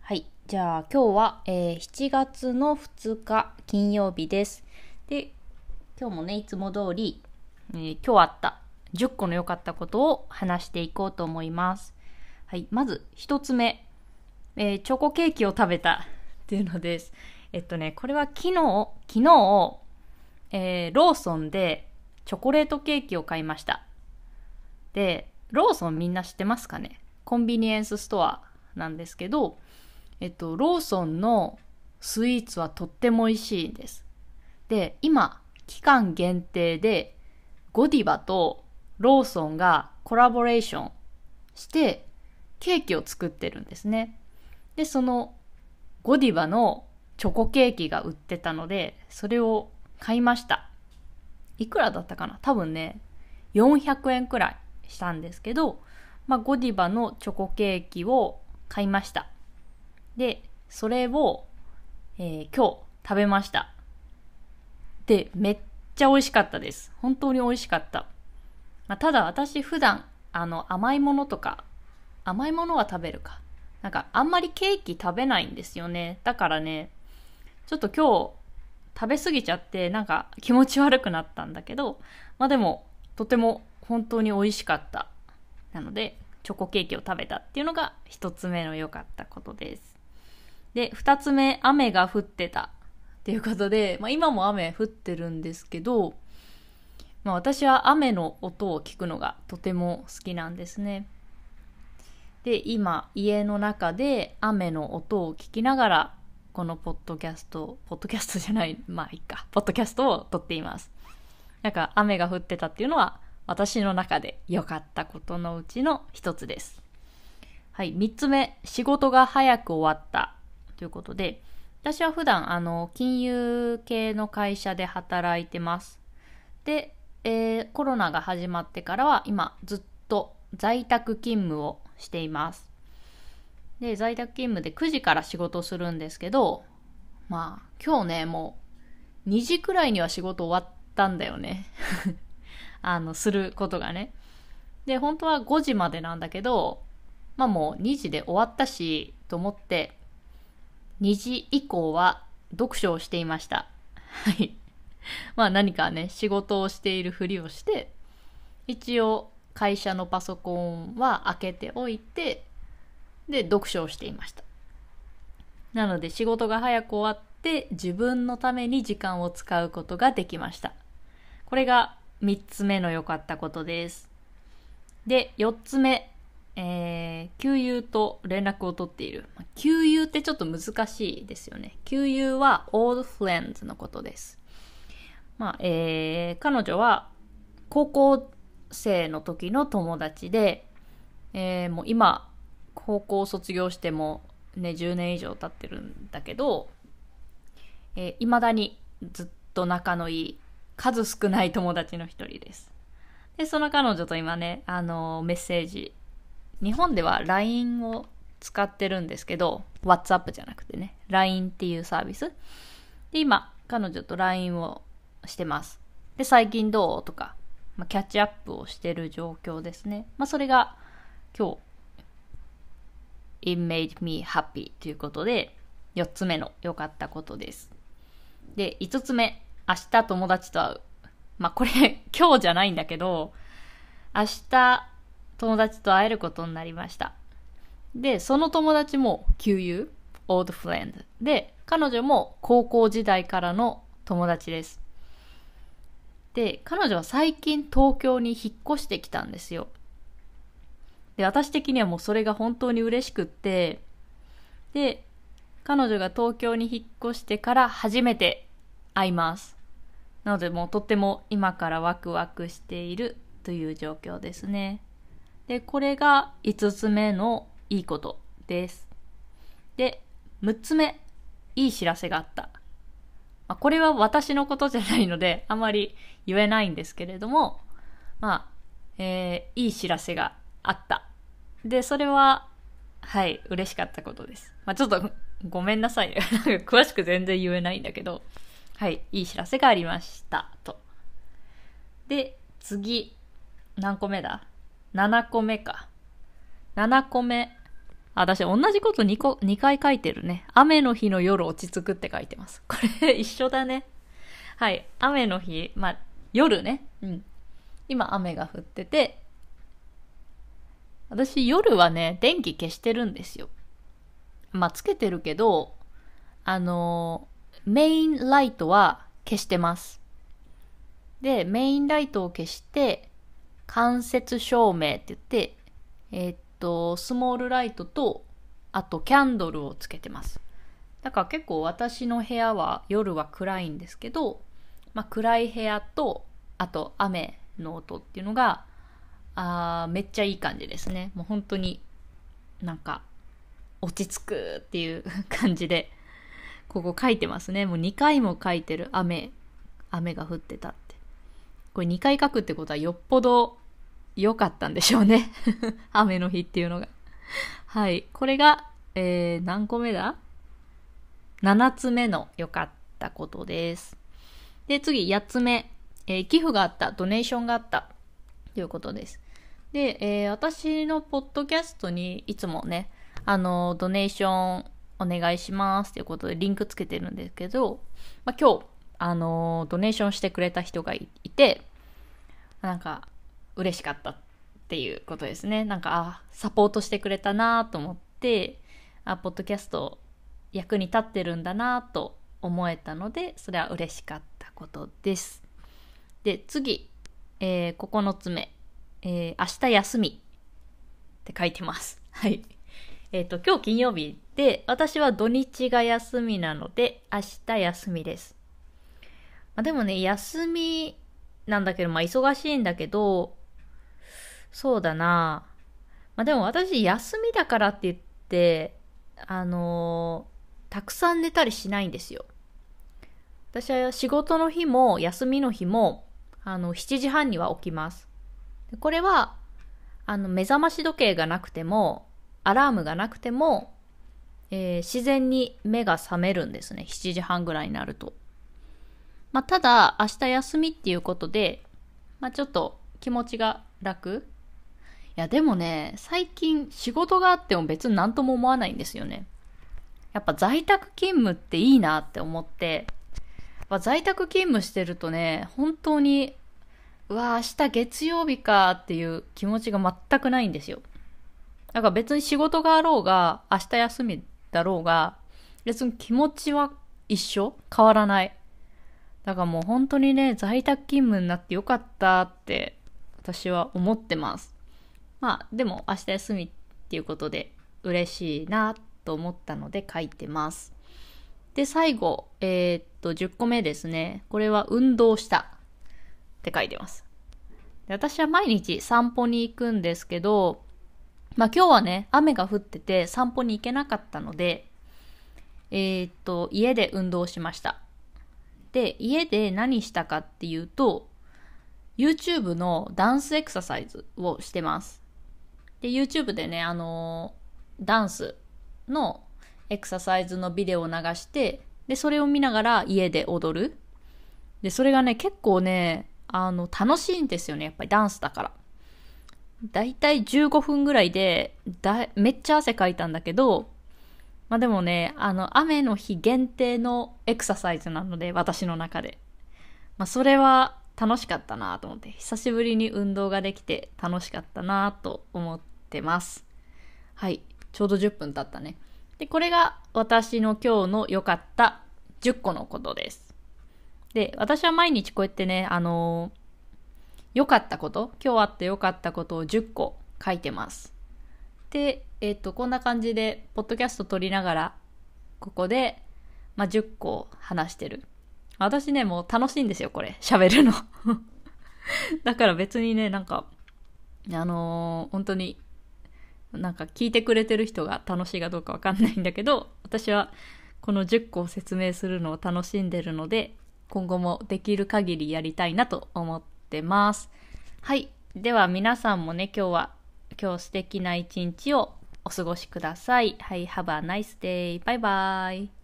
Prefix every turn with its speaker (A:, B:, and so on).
A: はい。じゃあ今日は、えー、7月の2日金曜日です。で、今日もね、いつも通り、えー、今日あった10個の良かったことを話していこうと思います。はい。まず1つ目、えー、チョコケーキを食べたっていうのです。えっとね、これは昨日、昨日、えー、ローソンでチョコレートケーキを買いました。で、ローソンみんな知ってますかねコンビニエンスストアなんですけど、えっと、ローソンのスイーツはとっても美味しいんです。で、今、期間限定で、ゴディバとローソンがコラボレーションして、ケーキを作ってるんですね。で、そのゴディバのチョコケーキが売ってたので、それを買いました。いくらだったかな多分ね、400円くらいしたんですけど、まあ、ゴディバのチョコケーキを買いました。で、それを、えー、今日食べました。で、めっちゃ美味しかったです。本当に美味しかった。まあ、ただ私普段、あの、甘いものとか、甘いものは食べるか。なんか、あんまりケーキ食べないんですよね。だからね、ちょっと今日、食べ過ぎちゃって、なんか気持ち悪くなったんだけど、まあでも、とても本当に美味しかった。なので、チョコケーキを食べたっていうのが一つ目の良かったことです。で、二つ目、雨が降ってたっていうことで、まあ、今も雨降ってるんですけど、まあ、私は雨の音を聞くのがとても好きなんですね。で、今、家の中で雨の音を聞きながら、このポッドキャスト、ポッドキャストじゃない、まあいいか、ポッドキャストを撮っています。なんか雨が降ってたっていうのは、私の中で良かったことのうちの一つです。はい、三つ目、仕事が早く終わったということで、私は普段、あの、金融系の会社で働いてます。で、えー、コロナが始まってからは、今、ずっと在宅勤務をしています。で、在宅勤務で9時から仕事するんですけど、まあ、今日ね、もう、2時くらいには仕事終わったんだよね。あの、することがね。で、本当は5時までなんだけど、まあもう2時で終わったし、と思って、2時以降は読書をしていました。はい。まあ何かね、仕事をしているふりをして、一応会社のパソコンは開けておいて、で、読書をしていました。なので仕事が早く終わって、自分のために時間を使うことができました。これが3つ目の良かったことです。で、4つ目、えー、給油と連絡を取っている。給油ってちょっと難しいですよね。給油は old friends のことです。まあ、えー、彼女は高校生の時の友達で、えー、もう今、高校卒業してもね、10年以上経ってるんだけど、えー、未だにずっと仲のいい数少ない友達の一人です。で、その彼女と今ね、あの、メッセージ。日本では LINE を使ってるんですけど、WhatsApp じゃなくてね、LINE っていうサービス。で、今、彼女と LINE をしてます。で、最近どうとか、まあ、キャッチアップをしてる状況ですね。まあ、それが今日、It made me happy ということで、4つ目の良かったことです。で、5つ目。明日友達と会う。まあ、これ、今日じゃないんだけど、明日友達と会えることになりました。で、その友達も旧友、old friend。で、彼女も高校時代からの友達です。で、彼女は最近東京に引っ越してきたんですよ。で、私的にはもうそれが本当に嬉しくって、で、彼女が東京に引っ越してから初めて会います。なのでもうとっても今からワクワクしているという状況ですね。で、これが5つ目のいいことです。で、6つ目、いい知らせがあった。まあ、これは私のことじゃないので、あまり言えないんですけれども、まあ、えー、いい知らせがあった。で、それは、はい、嬉しかったことです。まあ、ちょっとごめんなさい。詳しく全然言えないんだけど。はい、いい知らせがありましたと。で、次、何個目だ ?7 個目か。7個目。あ、私同じこと2個、2回書いてるね。雨の日の夜落ち着くって書いてます。これ 一緒だね。はい、雨の日、まあ、夜ね。うん。今雨が降ってて、私夜はね、電気消してるんですよ。まあ、つけてるけど、あのーメインライトは消してます。で、メインライトを消して、間接照明って言って、えー、っと、スモールライトと、あとキャンドルをつけてます。だから結構私の部屋は夜は暗いんですけど、まあ、暗い部屋と、あと雨の音っていうのが、あめっちゃいい感じですね。もう本当になんか落ち着くっていう感じでここ書いてますね。もう2回も書いてる。雨。雨が降ってたって。これ2回書くってことはよっぽど良かったんでしょうね。雨の日っていうのが。はい。これが、えー、何個目だ ?7 つ目の良かったことです。で、次、8つ目。えー、寄付があった。ドネーションがあった。ということです。で、えー、私のポッドキャストにいつもね、あの、ドネーションお願いしますっていうことでリンクつけてるんですけど、まあ、今日、あのドネーションしてくれた人がいて、なんか、嬉しかったっていうことですね。なんか、あ、サポートしてくれたなと思って、あ、ポッドキャスト役に立ってるんだなと思えたので、それは嬉しかったことです。で、次、えー、9つ目、えー、明日休みって書いてます。はい。えっ、ー、と、今日金曜日で、私は土日が休みなので、明日休みです。まあ、でもね、休みなんだけど、まあ忙しいんだけど、そうだなまあでも私休みだからって言って、あのー、たくさん寝たりしないんですよ。私は仕事の日も休みの日も、あの、7時半には起きます。これは、あの、目覚まし時計がなくても、アラームがなくても、えー、自然に目が覚めるんですね。7時半ぐらいになると。まあ、ただ、明日休みっていうことで、まあ、ちょっと気持ちが楽いや、でもね、最近仕事があっても別に何とも思わないんですよね。やっぱ在宅勤務っていいなって思って、まあ、在宅勤務してるとね、本当に、うわ、明日月曜日かっていう気持ちが全くないんですよ。だから別に仕事があろうが、明日休みだろうが、別に気持ちは一緒変わらない。だからもう本当にね、在宅勤務になってよかったって私は思ってます。まあでも明日休みっていうことで嬉しいなと思ったので書いてます。で、最後、えー、っと、10個目ですね。これは運動したって書いてます。私は毎日散歩に行くんですけど、まあ今日はね、雨が降ってて散歩に行けなかったので、えー、っと、家で運動しました。で、家で何したかっていうと、YouTube のダンスエクササイズをしてます。で、YouTube でね、あのー、ダンスのエクササイズのビデオを流して、で、それを見ながら家で踊る。で、それがね、結構ね、あの、楽しいんですよね。やっぱりダンスだから。だいたい15分ぐらいで、だ、めっちゃ汗かいたんだけど、まあでもね、あの、雨の日限定のエクササイズなので、私の中で。まあそれは楽しかったなと思って、久しぶりに運動ができて楽しかったなと思ってます。はい。ちょうど10分経ったね。で、これが私の今日の良かった10個のことです。で、私は毎日こうやってね、あのー、良かったこと、今日あって良かったことを10個書いてます。で、えっ、ー、と、こんな感じで、ポッドキャスト撮りながら、ここで、まあ、10個話してる。私ね、もう楽しいんですよ、これ。喋るの だから別にね、なんか、あのー、本当に、なんか聞いてくれてる人が楽しいかどうかわかんないんだけど、私はこの10個を説明するのを楽しんでるので、今後もできる限りやりたいなと思ってってます。はい。では皆さんもね、今日は、今日素敵な一日をお過ごしください。はい、Have a nice day. バイバイ。